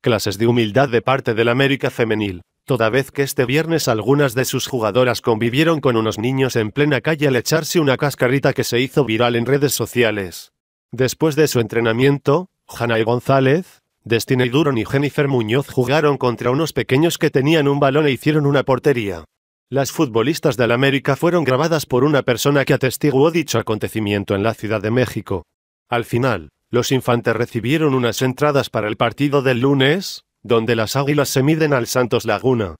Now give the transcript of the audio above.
clases de humildad de parte del América femenil, toda vez que este viernes algunas de sus jugadoras convivieron con unos niños en plena calle al echarse una cascarita que se hizo viral en redes sociales. Después de su entrenamiento, Hannah González, Destiny Duron y Jennifer Muñoz jugaron contra unos pequeños que tenían un balón e hicieron una portería. Las futbolistas del América fueron grabadas por una persona que atestiguó dicho acontecimiento en la Ciudad de México. Al final, los infantes recibieron unas entradas para el partido del lunes, donde las águilas se miden al Santos Laguna.